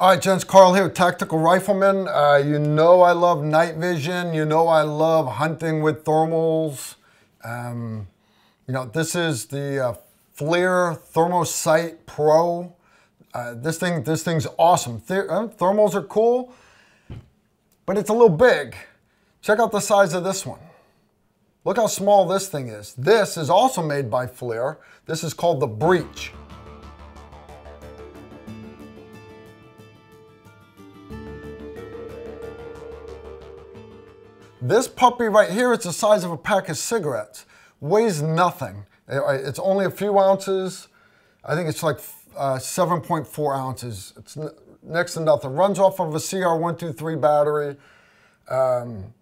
All right, gents, Carl here, Tactical Rifleman. Uh, you know I love night vision. You know I love hunting with thermals. Um, you know, this is the uh, FLIR Thermosight Pro. Uh, this thing, this thing's awesome. Th uh, thermals are cool, but it's a little big. Check out the size of this one. Look how small this thing is. This is also made by Flair. This is called the Breach. This puppy right here—it's the size of a pack of cigarettes. Weighs nothing. Uh, it's only a few ounces. I think it's like uh, 7.4 ounces. It's next to nothing. Runs off of a CR123 battery. Um,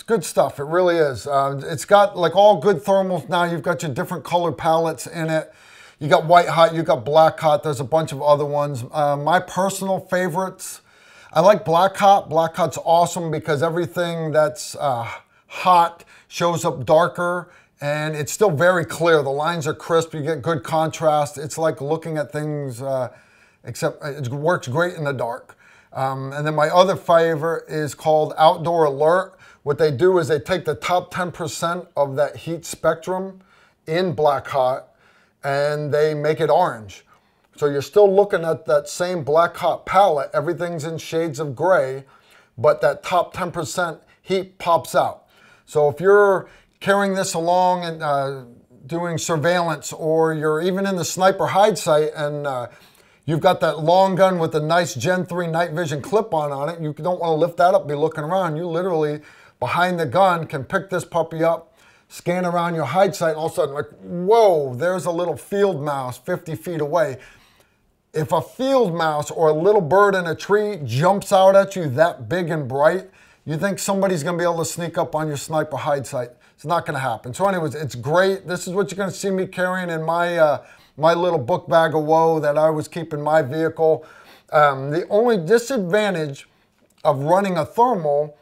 it's good stuff. It really is. Uh, it's got like all good thermals now. You've got your different color palettes in it. You got white hot, you got black hot. There's a bunch of other ones. Uh, my personal favorites, I like black hot. Black hot's awesome because everything that's uh, hot shows up darker and it's still very clear. The lines are crisp. You get good contrast. It's like looking at things, uh, except it works great in the dark. Um, and then my other favorite is called Outdoor Alert. What they do is they take the top 10% of that heat spectrum in black hot and they make it orange. So you're still looking at that same black hot palette. Everything's in shades of gray, but that top 10% heat pops out. So if you're carrying this along and uh, doing surveillance or you're even in the sniper hide site and uh, you've got that long gun with a nice Gen 3 night vision clip-on on it, you don't want to lift that up be looking around. You literally behind the gun can pick this puppy up, scan around your hide site, and all of a sudden, like, whoa, there's a little field mouse 50 feet away. If a field mouse or a little bird in a tree jumps out at you that big and bright, you think somebody's gonna be able to sneak up on your sniper hide site. It's not gonna happen. So anyways, it's great. This is what you're gonna see me carrying in my, uh, my little book bag of woe that I was keeping my vehicle. Um, the only disadvantage of running a thermal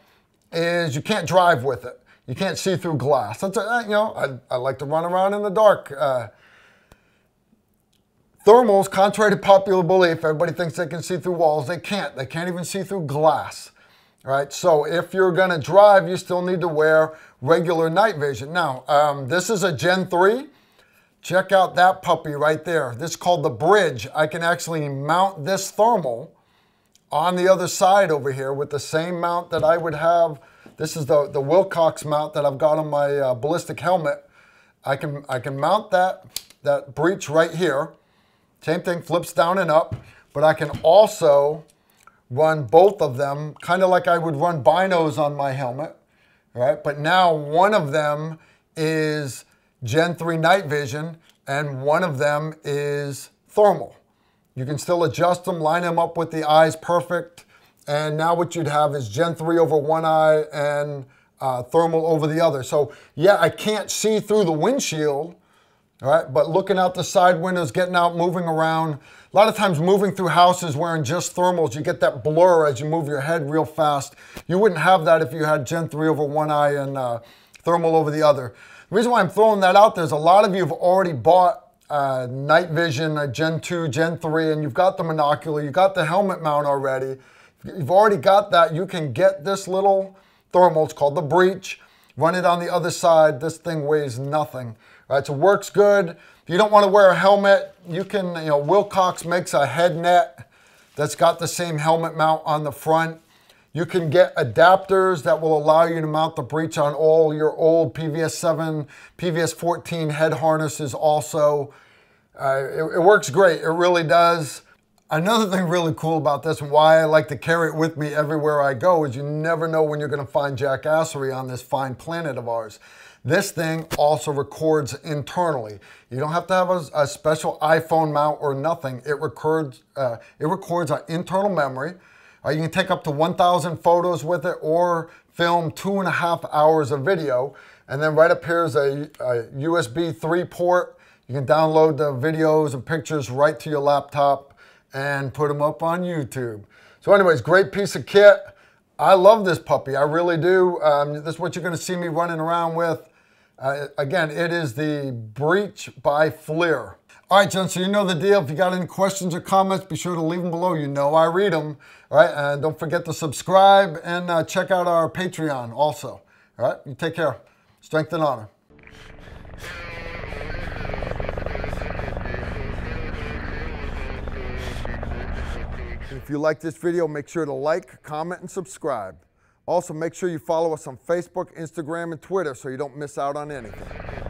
is you can't drive with it. You can't see through glass. That's a, you know, I, I like to run around in the dark. Uh, thermals, contrary to popular belief, everybody thinks they can see through walls. They can't. They can't even see through glass. Right. So if you're going to drive, you still need to wear regular night vision. Now, um, this is a Gen 3. Check out that puppy right there. This is called the Bridge. I can actually mount this thermal on the other side over here with the same mount that I would have. This is the, the Wilcox mount that I've got on my uh, ballistic helmet. I can, I can mount that, that breech right here. Same thing, flips down and up, but I can also run both of them, kind of like I would run binos on my helmet, right? But now one of them is Gen 3 night vision and one of them is thermal. You can still adjust them, line them up with the eyes perfect. And now what you'd have is Gen 3 over one eye and uh, thermal over the other. So yeah, I can't see through the windshield, all right, but looking out the side windows, getting out, moving around. A lot of times moving through houses wearing just thermals, you get that blur as you move your head real fast. You wouldn't have that if you had Gen 3 over one eye and uh, thermal over the other. The reason why I'm throwing that out there is a lot of you have already bought uh, night vision, a uh, Gen 2, Gen 3, and you've got the monocular, you've got the helmet mount already, you've already got that, you can get this little thermal, it's called the breach, run it on the other side, this thing weighs nothing. right? so works good. If you don't want to wear a helmet, you can, you know, Wilcox makes a head net that's got the same helmet mount on the front. You can get adapters that will allow you to mount the breech on all your old PVS 7, PVS 14 head harnesses also. Uh, it, it works great, it really does. Another thing really cool about this and why I like to carry it with me everywhere I go is you never know when you're gonna find jackassery on this fine planet of ours. This thing also records internally. You don't have to have a, a special iPhone mount or nothing. It records, uh, it records our internal memory, uh, you can take up to 1,000 photos with it or film two and a half hours of video. And then right up here is a, a USB 3 port. You can download the videos and pictures right to your laptop and put them up on YouTube. So anyways, great piece of kit. I love this puppy. I really do. Um, this is what you're going to see me running around with. Uh, again, it is the Breach by Fleer. All right, John, so you know the deal. If you got any questions or comments, be sure to leave them below. You know I read them. All right, and uh, don't forget to subscribe and uh, check out our Patreon also. All right, you take care. Strength and honor. If you like this video, make sure to like, comment, and subscribe. Also, make sure you follow us on Facebook, Instagram, and Twitter so you don't miss out on anything.